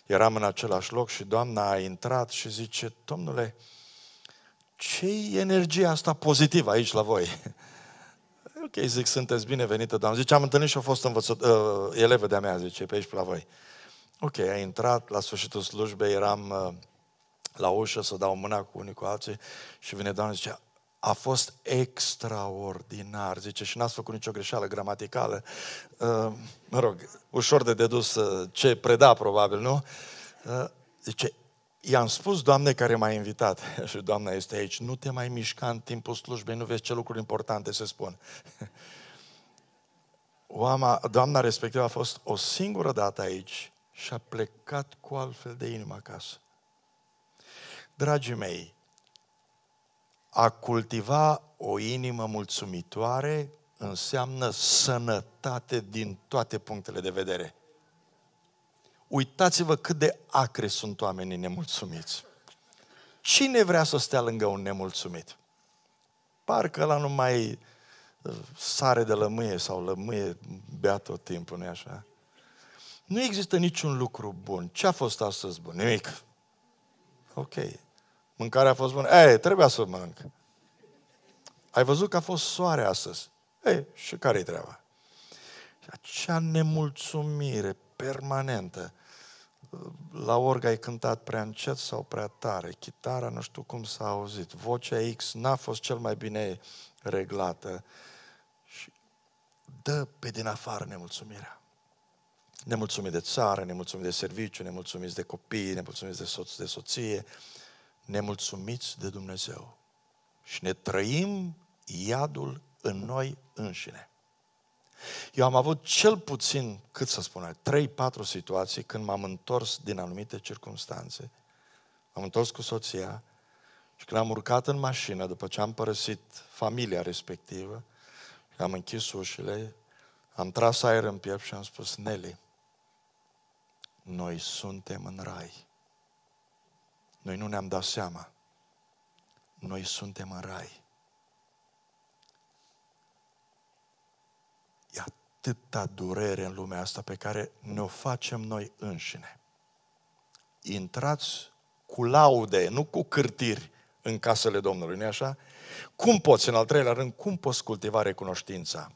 Eram în același loc și doamna a intrat și zice, domnule, ce energia asta pozitivă aici la voi? ok, zic, sunteți binevenită, doamnă. Zice, am întâlnit și a fost învățat, uh, elevă de-a mea, zice, pe aici pe la voi. Ok, a intrat, la sfârșitul slujbei eram uh, la ușă să dau mâna cu unii cu alții și vine doamna și zice, a fost extraordinar. Zice, și n-ați făcut nicio greșeală gramaticală. Uh, mă rog, ușor de dedus uh, ce preda, probabil, nu? Uh, zice, i-am spus, Doamne, care m-a invitat, și Doamna este aici, nu te mai mișca în timpul slujbei, nu vezi ce lucruri importante se spun. Oama, doamna respectivă a fost o singură dată aici și a plecat cu altfel de inimă acasă. Dragii mei, a cultiva o inimă mulțumitoare înseamnă sănătate din toate punctele de vedere. Uitați-vă cât de acre sunt oamenii nemulțumiți. Cine vrea să stea lângă un nemulțumit? Parcă la nu mai uh, sare de lămâie sau lămâie bea tot timpul, nu așa? Nu există niciun lucru bun. Ce a fost astăzi bun? Nimic. Ok. Mâncarea a fost bună. Ei, trebuia să mănânc. Ai văzut că a fost soare astăzi. Ei, și care-i treaba? Acea nemulțumire permanentă. La orga ai cântat prea încet sau prea tare, chitara nu știu cum s-a auzit, vocea X n-a fost cel mai bine reglată și dă pe din afară nemulțumirea. Nemulțumit de țară, nemulțumit de serviciu, nemulțumit de copii, nemulțumit de soț, de soție, nemulțumiți de Dumnezeu și ne trăim iadul în noi înșine. Eu am avut cel puțin, cât să spun, 3-4 situații când m-am întors din anumite circunstanțe. M-am întors cu soția și când am urcat în mașină, după ce am părăsit familia respectivă, am închis ușile, am tras aer în piept și am spus, Nelly, noi suntem în rai. Noi nu ne-am dat seama. Noi suntem în rai. E atâta durere în lumea asta pe care ne-o facem noi înșine. Intrați cu laude, nu cu cârtiri în casele Domnului, nu așa? Cum poți, în al treilea rând, cum poți cultiva recunoștința?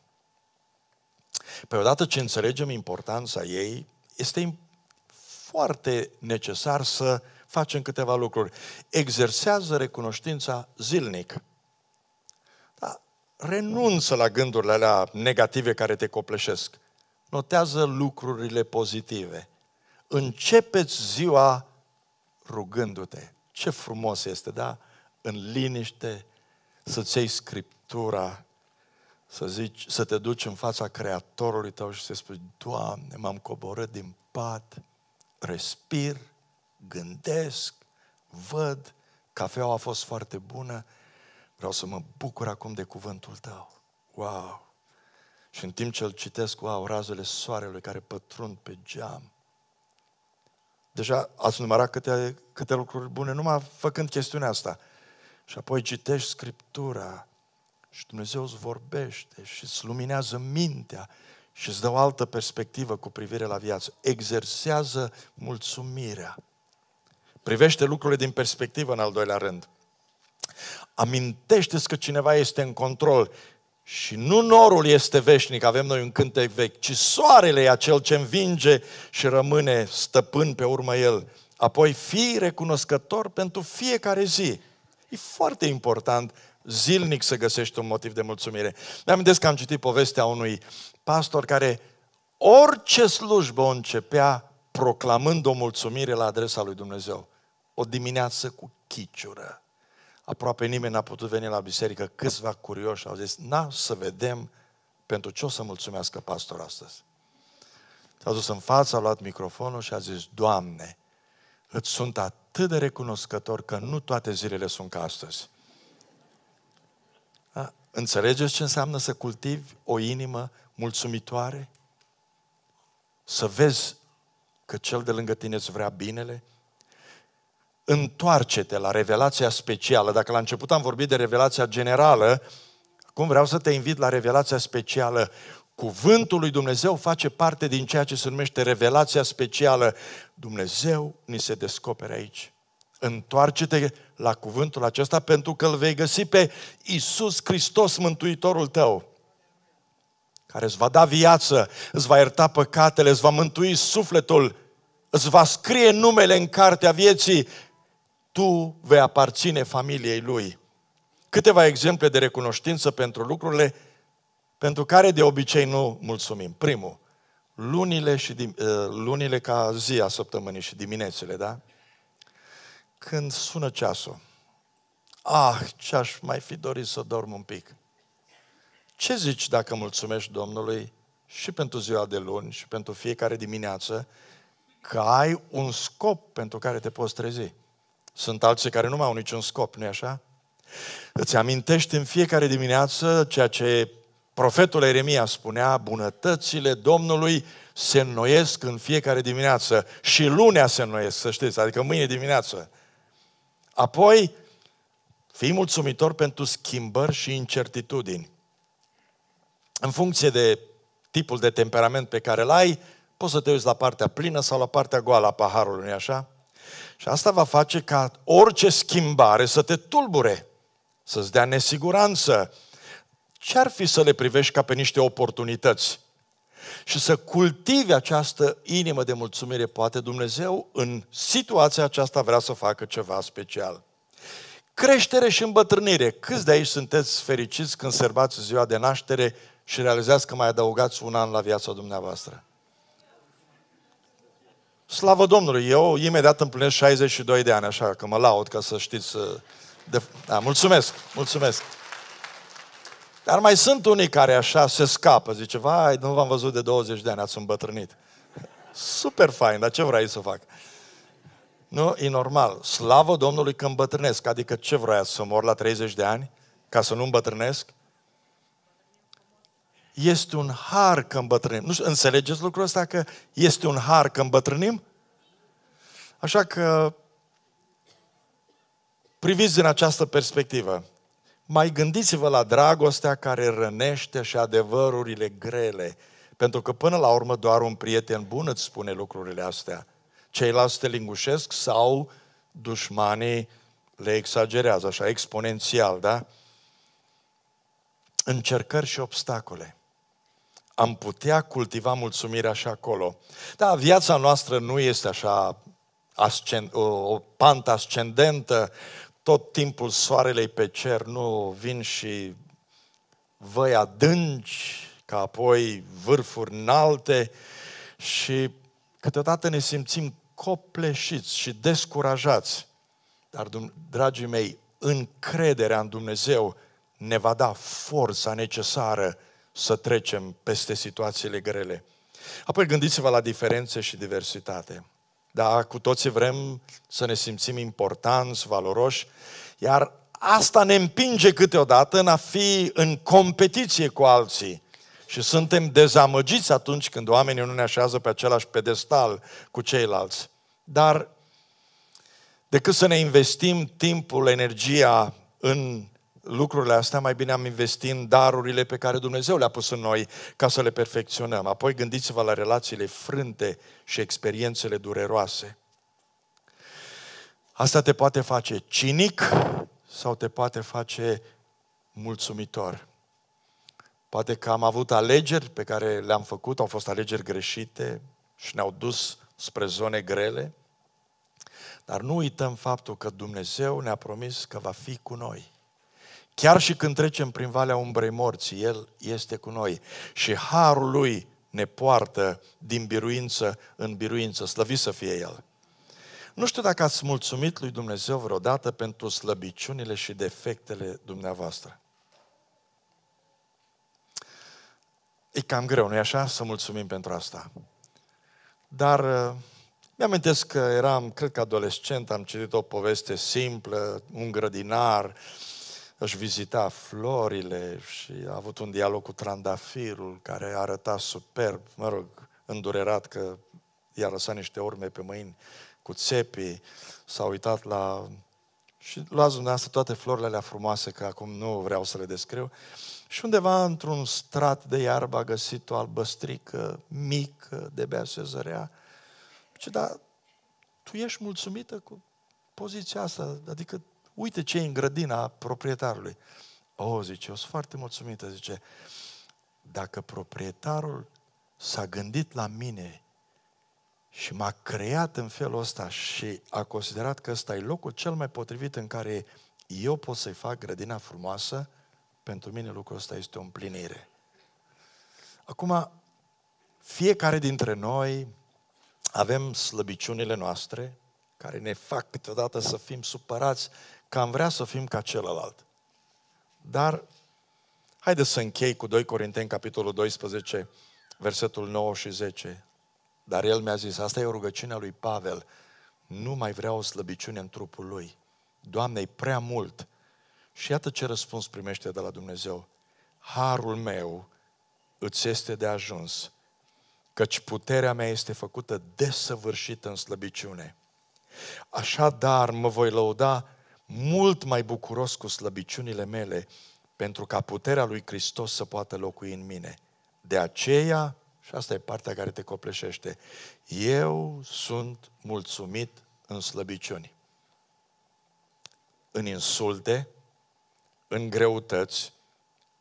Pe păi, odată ce înțelegem importanța ei, este foarte necesar să facem câteva lucruri. Exersează recunoștința zilnic. Da, renunță la gândurile alea negative care te copleșesc. Notează lucrurile pozitive. Începeți ziua rugându-te. Ce frumos este, da? În liniște, să-ți iei Scriptura, să, zici, să te duci în fața Creatorului tău și să spui, Doamne, m-am coborât din pat, respir, gândesc, văd, cafeaua a fost foarte bună, vreau să mă bucur acum de cuvântul tău. Wow! Și în timp ce îl citesc, wow, razele soarelui care pătrund pe geam. Deja ați numărat câte, câte lucruri bune, numai făcând chestiunea asta. Și apoi citești Scriptura și Dumnezeu îți vorbește și îți luminează mintea și îți dă o altă perspectivă cu privire la viață. Exersează mulțumirea. Privește lucrurile din perspectivă în al doilea rând. Amintește-ți că cineva este în control și nu norul este veșnic, avem noi un cântec vechi, ci soarele e acel ce învinge și rămâne stăpân pe urmă el. Apoi fii recunoscător pentru fiecare zi. E foarte important zilnic să găsești un motiv de mulțumire. Mi-am că am citit povestea unui pastor care orice slujbă o începea proclamând o mulțumire la adresa lui Dumnezeu o dimineață cu chiciură. Aproape nimeni n-a putut veni la biserică, câțiva curioși au zis, na, să vedem pentru ce o să mulțumească pastor astăzi. S-a dus în față, a luat microfonul și a zis, Doamne, îți sunt atât de recunoscător că nu toate zilele sunt ca astăzi. A, înțelegeți ce înseamnă să cultivi o inimă mulțumitoare? Să vezi că cel de lângă tine îți vrea binele, întoarce-te la revelația specială. Dacă la început am vorbit de revelația generală, acum vreau să te invit la revelația specială. Cuvântul lui Dumnezeu face parte din ceea ce se numește revelația specială. Dumnezeu ni se descoperă aici. Întoarce-te la cuvântul acesta pentru că îl vei găsi pe Isus Hristos, Mântuitorul tău care îți va da viață, îți va ierta păcatele, îți va mântui sufletul, îți va scrie numele în cartea vieții tu vei aparține familiei lui. Câteva exemple de recunoștință pentru lucrurile pentru care de obicei nu mulțumim. Primul, lunile, și, dim- uh, lunile ca zi a săptămânii și diminețile, da? Când sună ceasul, ah, ce aș mai fi dorit să dorm un pic. Ce zici dacă mulțumești Domnului și pentru ziua de luni și pentru fiecare dimineață că ai un scop pentru care te poți trezi? Sunt alții care nu mai au niciun scop, nu-i așa? Îți amintești în fiecare dimineață ceea ce profetul Eremia spunea, bunătățile Domnului se înnoiesc în fiecare dimineață și lunea se înnoiesc, să știți, adică mâine dimineață. Apoi, fii mulțumitor pentru schimbări și incertitudini. În funcție de tipul de temperament pe care îl ai, poți să te uiți la partea plină sau la partea goală a paharului, nu așa? Și asta va face ca orice schimbare să te tulbure, să-ți dea nesiguranță. Ce ar fi să le privești ca pe niște oportunități? Și să cultivi această inimă de mulțumire, poate Dumnezeu în situația aceasta vrea să facă ceva special. Creștere și îmbătrânire. Câți de aici sunteți fericiți când sărbați ziua de naștere și realizați că mai adăugați un an la viața dumneavoastră? Slavă Domnului, eu imediat împlinesc 62 de ani, așa că mă laud ca să știți. Uh, de... Da, mulțumesc, mulțumesc. Dar mai sunt unii care așa se scapă, zice, vai, nu v-am văzut de 20 de ani, ați îmbătrânit. Super fain, dar ce vrei să fac? Nu, e normal. Slavă Domnului că îmbătrânesc, adică ce vrea să mor la 30 de ani? Ca să nu îmbătrânesc? Este un har că îmbătrânim. Nu știu, înțelegeți lucrul ăsta că este un har că îmbătrânim? Așa că priviți din această perspectivă. Mai gândiți-vă la dragostea care rănește și adevărurile grele. Pentru că până la urmă doar un prieten bun îți spune lucrurile astea. Ceilalți te lingușesc sau dușmanii le exagerează, așa, exponențial, da? Încercări și obstacole am putea cultiva mulțumirea și acolo. Da, viața noastră nu este așa ascend, o pantă ascendentă, tot timpul soarelei pe cer, nu vin și văi adânci, ca apoi vârfuri înalte și câteodată ne simțim copleșiți și descurajați. Dar, dragii mei, încrederea în Dumnezeu ne va da forța necesară să trecem peste situațiile grele. Apoi gândiți-vă la diferențe și diversitate. Da, cu toții vrem să ne simțim importanți, valoroși, iar asta ne împinge câteodată în a fi în competiție cu alții. Și suntem dezamăgiți atunci când oamenii nu ne așează pe același pedestal cu ceilalți. Dar decât să ne investim timpul, energia în lucrurile astea, mai bine am investit în darurile pe care Dumnezeu le-a pus în noi ca să le perfecționăm. Apoi gândiți-vă la relațiile frânte și experiențele dureroase. Asta te poate face cinic sau te poate face mulțumitor. Poate că am avut alegeri pe care le-am făcut, au fost alegeri greșite și ne-au dus spre zone grele, dar nu uităm faptul că Dumnezeu ne-a promis că va fi cu noi. Chiar și când trecem prin valea umbrei morții, El este cu noi și harul Lui ne poartă din biruință în biruință, slăvit să fie El. Nu știu dacă ați mulțumit lui Dumnezeu vreodată pentru slăbiciunile și defectele dumneavoastră. E cam greu, nu-i așa? Să mulțumim pentru asta. Dar uh, mi am că eram, cred că adolescent, am citit o poveste simplă, un grădinar, uh, își vizita florile și a avut un dialog cu trandafirul care arăta superb, mă rog, îndurerat că i-a lăsat niște urme pe mâini cu țepii, s-a uitat la... Și luați dumneavoastră toate florile alea frumoase, că acum nu vreau să le descriu. Și undeva într-un strat de iarbă a găsit o albăstrică mică, de bea se zărea. Ce, dar tu ești mulțumită cu poziția asta? Adică uite ce e în grădina proprietarului. O, oh, zice, eu sunt foarte mulțumită, zice, dacă proprietarul s-a gândit la mine și m-a creat în felul ăsta și a considerat că ăsta e locul cel mai potrivit în care eu pot să-i fac grădina frumoasă, pentru mine lucrul ăsta este o împlinire. Acum, fiecare dintre noi avem slăbiciunile noastre care ne fac câteodată să fim supărați că am vrea să fim ca celălalt. Dar haideți să închei cu 2 Corinteni, capitolul 12, versetul 9 și 10. Dar el mi-a zis, asta e o rugăciune a lui Pavel, nu mai vreau o slăbiciune în trupul lui. Doamne, e prea mult. Și iată ce răspuns primește de la Dumnezeu. Harul meu îți este de ajuns, căci puterea mea este făcută desăvârșită în slăbiciune. Așadar mă voi lăuda mult mai bucuros cu slăbiciunile mele, pentru ca puterea lui Hristos să poată locui în mine. De aceea, și asta e partea care te copleșește, eu sunt mulțumit în slăbiciuni, în insulte, în greutăți,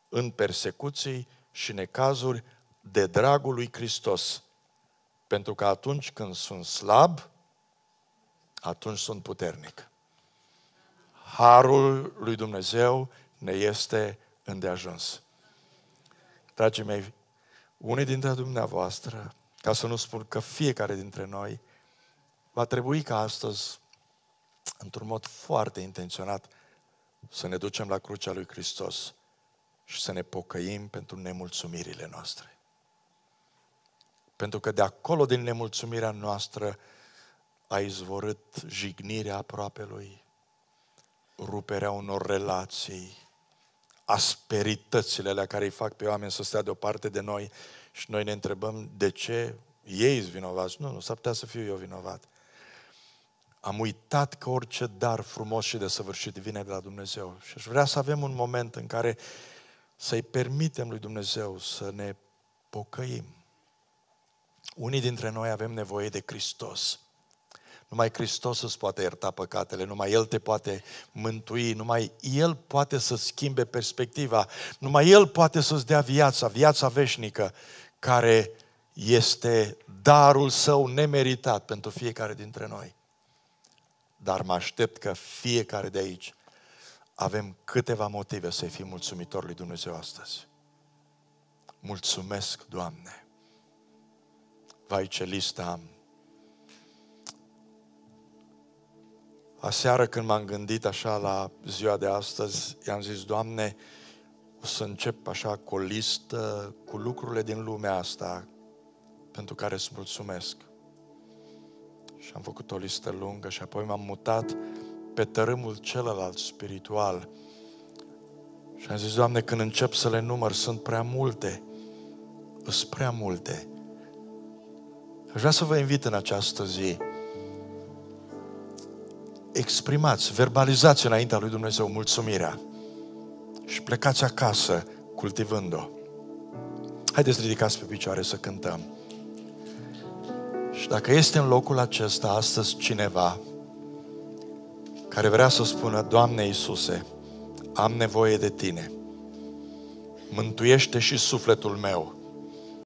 în persecuții și necazuri de dragul lui Hristos. Pentru că atunci când sunt slab, atunci sunt puternic harul lui Dumnezeu ne este îndeajuns. Dragii mei, unii dintre dumneavoastră, ca să nu spun că fiecare dintre noi, va trebui ca astăzi, într-un mod foarte intenționat, să ne ducem la crucea lui Hristos și să ne pocăim pentru nemulțumirile noastre. Pentru că de acolo, din nemulțumirea noastră, a izvorât jignirea lui, ruperea unor relații, asperitățile la care îi fac pe oameni să stea deoparte de noi și noi ne întrebăm de ce ei sunt vinovați. Nu, nu s-ar putea să fiu eu vinovat. Am uitat că orice dar frumos și desăvârșit vine de la Dumnezeu și aș vrea să avem un moment în care să-i permitem lui Dumnezeu să ne pocăim. Unii dintre noi avem nevoie de Hristos. Numai Hristos îți poate ierta păcatele, numai El te poate mântui, numai El poate să schimbe perspectiva, numai El poate să-ți dea viața, viața veșnică, care este darul său nemeritat pentru fiecare dintre noi. Dar mă aștept că fiecare de aici avem câteva motive să-i fim mulțumitori lui Dumnezeu astăzi. Mulțumesc, Doamne! Vai ce listă am! Aseară când m-am gândit așa la ziua de astăzi, i-am zis, Doamne, o să încep așa cu o listă cu lucrurile din lumea asta pentru care îți mulțumesc. Și am făcut o listă lungă și apoi m-am mutat pe tărâmul celălalt spiritual. Și am zis, Doamne, când încep să le număr, sunt prea multe. Sunt prea multe. Aș vrea să vă invit în această zi exprimați, verbalizați înaintea lui Dumnezeu mulțumirea și plecați acasă cultivând-o. Haideți ridicați pe picioare să cântăm. Și dacă este în locul acesta astăzi cineva care vrea să spună, Doamne Iisuse, am nevoie de Tine, mântuiește și sufletul meu,